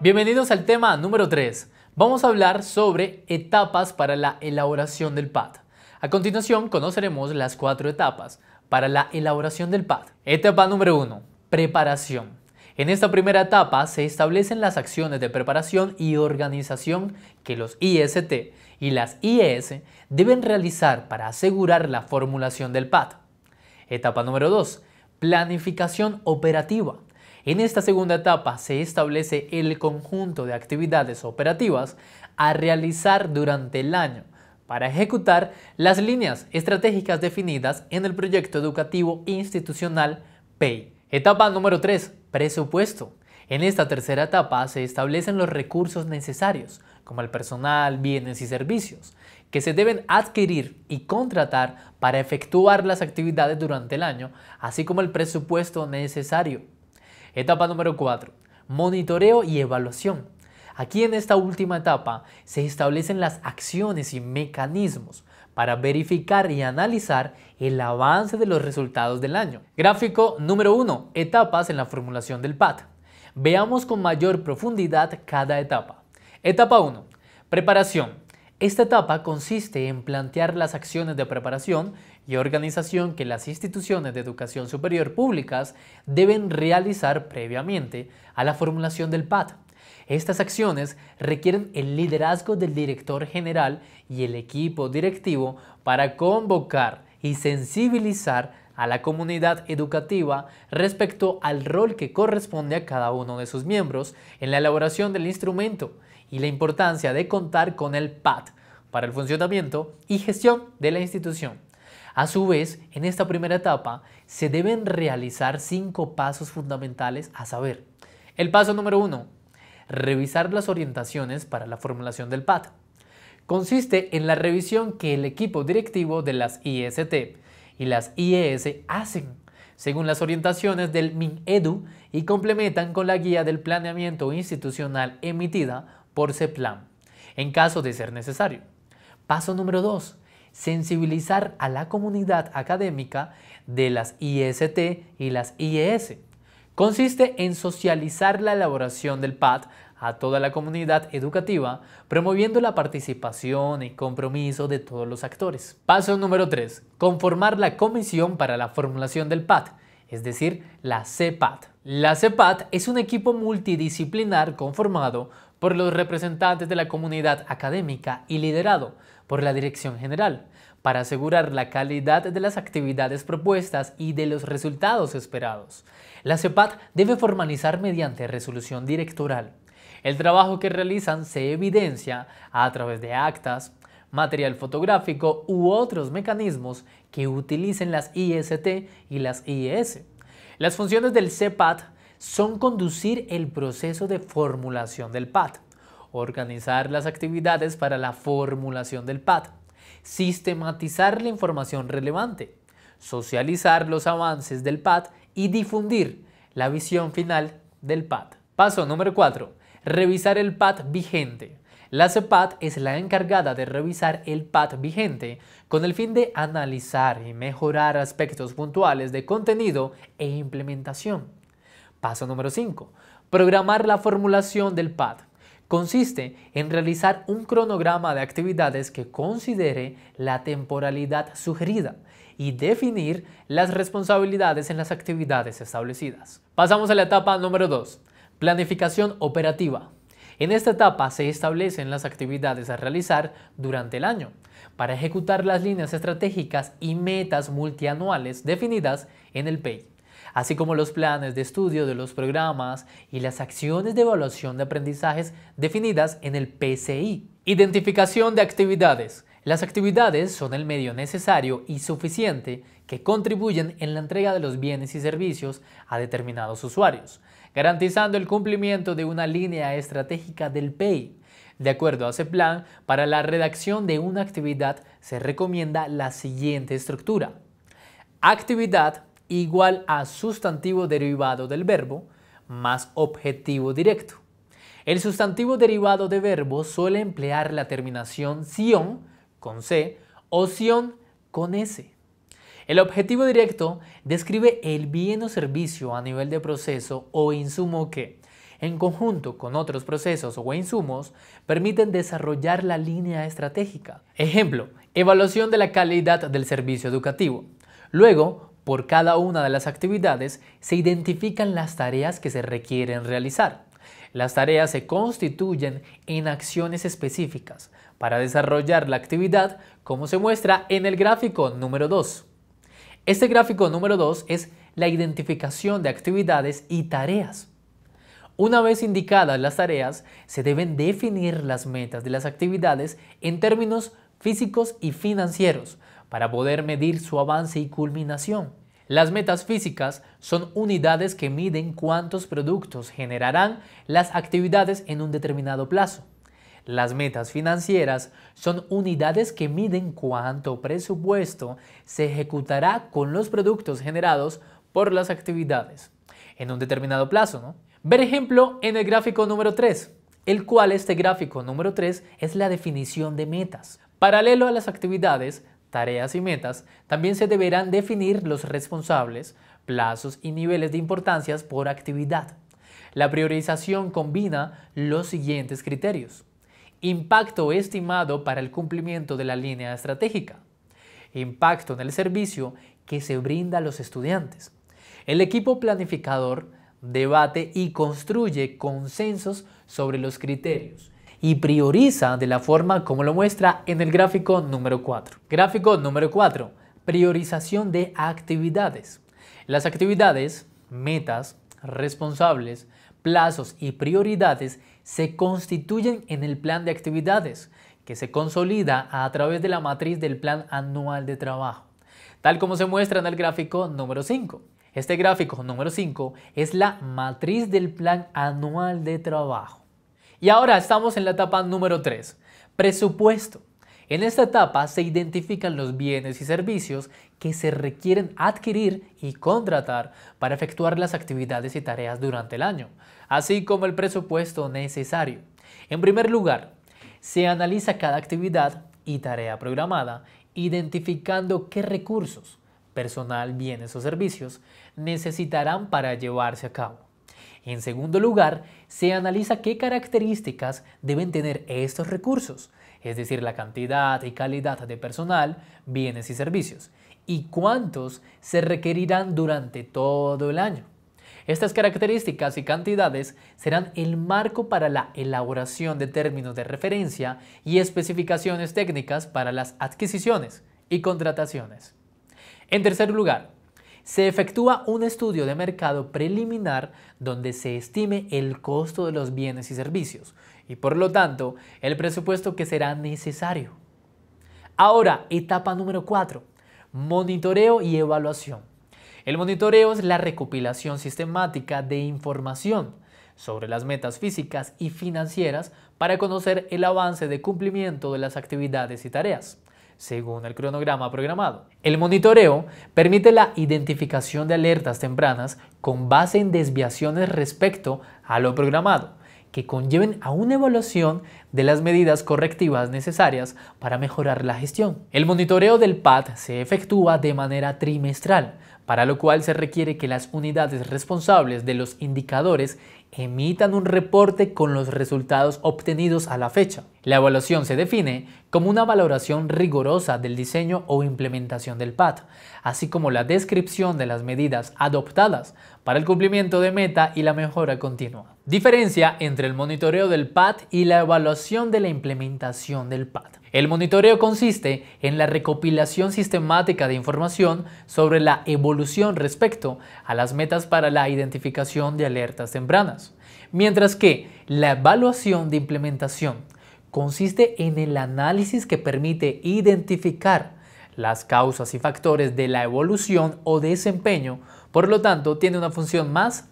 Bienvenidos al tema número 3. Vamos a hablar sobre etapas para la elaboración del PAD. A continuación conoceremos las cuatro etapas para la elaboración del PAD. Etapa número 1. Preparación. En esta primera etapa se establecen las acciones de preparación y organización que los IST y las IES deben realizar para asegurar la formulación del PAD. Etapa número 2. Planificación operativa. En esta segunda etapa se establece el conjunto de actividades operativas a realizar durante el año para ejecutar las líneas estratégicas definidas en el proyecto educativo institucional PEI. Etapa número 3. Presupuesto. En esta tercera etapa se establecen los recursos necesarios, como el personal, bienes y servicios, que se deben adquirir y contratar para efectuar las actividades durante el año, así como el presupuesto necesario Etapa número 4. Monitoreo y evaluación. Aquí en esta última etapa se establecen las acciones y mecanismos para verificar y analizar el avance de los resultados del año. Gráfico número 1. Etapas en la formulación del PAT. Veamos con mayor profundidad cada etapa. Etapa 1. Preparación. Esta etapa consiste en plantear las acciones de preparación y organización que las instituciones de educación superior públicas deben realizar previamente a la formulación del PAT. Estas acciones requieren el liderazgo del director general y el equipo directivo para convocar y sensibilizar a la comunidad educativa respecto al rol que corresponde a cada uno de sus miembros en la elaboración del instrumento y la importancia de contar con el PAT para el funcionamiento y gestión de la institución. A su vez, en esta primera etapa se deben realizar cinco pasos fundamentales a saber. El paso número uno, revisar las orientaciones para la formulación del PAT. Consiste en la revisión que el equipo directivo de las IST e y las IES hacen según las orientaciones del MINEDU y complementan con la guía del planeamiento institucional emitida por CEPLAN, en caso de ser necesario. Paso número 2 sensibilizar a la comunidad académica de las IST y las IES. Consiste en socializar la elaboración del PAT a toda la comunidad educativa, promoviendo la participación y compromiso de todos los actores. Paso número 3. Conformar la comisión para la formulación del PAT, es decir, la CEPAD. La CEPAD es un equipo multidisciplinar conformado por los representantes de la comunidad académica y liderado por la Dirección General, para asegurar la calidad de las actividades propuestas y de los resultados esperados. La CEPAT debe formalizar mediante resolución directoral. El trabajo que realizan se evidencia a través de actas, material fotográfico u otros mecanismos que utilicen las IST y las is e Las funciones del CEPAT son conducir el proceso de formulación del PAT, organizar las actividades para la formulación del PAT, sistematizar la información relevante, socializar los avances del PAT y difundir la visión final del PAT. Paso número 4. Revisar el PAT vigente. La CEPAT es la encargada de revisar el PAT vigente con el fin de analizar y mejorar aspectos puntuales de contenido e implementación. Paso número 5. Programar la formulación del PAD. Consiste en realizar un cronograma de actividades que considere la temporalidad sugerida y definir las responsabilidades en las actividades establecidas. Pasamos a la etapa número 2. Planificación operativa. En esta etapa se establecen las actividades a realizar durante el año para ejecutar las líneas estratégicas y metas multianuales definidas en el PEI así como los planes de estudio de los programas y las acciones de evaluación de aprendizajes definidas en el PCI. Identificación de actividades. Las actividades son el medio necesario y suficiente que contribuyen en la entrega de los bienes y servicios a determinados usuarios, garantizando el cumplimiento de una línea estratégica del PEI. De acuerdo a ese plan, para la redacción de una actividad se recomienda la siguiente estructura. Actividad igual a sustantivo derivado del verbo más objetivo directo. El sustantivo derivado de verbo suele emplear la terminación sion con c o -sión con s. El objetivo directo describe el bien o servicio a nivel de proceso o insumo que, en conjunto con otros procesos o insumos, permiten desarrollar la línea estratégica. Ejemplo, evaluación de la calidad del servicio educativo. Luego, por cada una de las actividades se identifican las tareas que se requieren realizar. Las tareas se constituyen en acciones específicas para desarrollar la actividad como se muestra en el gráfico número 2. Este gráfico número 2 es la identificación de actividades y tareas. Una vez indicadas las tareas, se deben definir las metas de las actividades en términos físicos y financieros para poder medir su avance y culminación. Las metas físicas son unidades que miden cuántos productos generarán las actividades en un determinado plazo. Las metas financieras son unidades que miden cuánto presupuesto se ejecutará con los productos generados por las actividades en un determinado plazo. Ver ejemplo en el gráfico número 3, el cual este gráfico número 3 es la definición de metas. Paralelo a las actividades, tareas y metas, también se deberán definir los responsables, plazos y niveles de importancia por actividad. La priorización combina los siguientes criterios. Impacto estimado para el cumplimiento de la línea estratégica. Impacto en el servicio que se brinda a los estudiantes. El equipo planificador debate y construye consensos sobre los criterios y prioriza de la forma como lo muestra en el gráfico número 4. Gráfico número 4. Priorización de actividades. Las actividades, metas, responsables, plazos y prioridades se constituyen en el plan de actividades, que se consolida a través de la matriz del plan anual de trabajo, tal como se muestra en el gráfico número 5. Este gráfico número 5 es la matriz del plan anual de trabajo. Y ahora estamos en la etapa número 3, presupuesto. En esta etapa se identifican los bienes y servicios que se requieren adquirir y contratar para efectuar las actividades y tareas durante el año, así como el presupuesto necesario. En primer lugar, se analiza cada actividad y tarea programada, identificando qué recursos, personal, bienes o servicios necesitarán para llevarse a cabo. En segundo lugar, se analiza qué características deben tener estos recursos, es decir, la cantidad y calidad de personal, bienes y servicios, y cuántos se requerirán durante todo el año. Estas características y cantidades serán el marco para la elaboración de términos de referencia y especificaciones técnicas para las adquisiciones y contrataciones. En tercer lugar, se efectúa un estudio de mercado preliminar donde se estime el costo de los bienes y servicios y por lo tanto el presupuesto que será necesario. Ahora, etapa número 4, monitoreo y evaluación. El monitoreo es la recopilación sistemática de información sobre las metas físicas y financieras para conocer el avance de cumplimiento de las actividades y tareas según el cronograma programado. El monitoreo permite la identificación de alertas tempranas con base en desviaciones respecto a lo programado, que conlleven a una evaluación de las medidas correctivas necesarias para mejorar la gestión. El monitoreo del PAD se efectúa de manera trimestral, para lo cual se requiere que las unidades responsables de los indicadores emitan un reporte con los resultados obtenidos a la fecha. La evaluación se define como una valoración rigurosa del diseño o implementación del PAT, así como la descripción de las medidas adoptadas para el cumplimiento de meta y la mejora continua. Diferencia entre el monitoreo del PAT y la evaluación de la implementación del PAT. El monitoreo consiste en la recopilación sistemática de información sobre la evolución respecto a las metas para la identificación de alertas tempranas, mientras que la evaluación de implementación consiste en el análisis que permite identificar las causas y factores de la evolución o desempeño, por lo tanto tiene una función más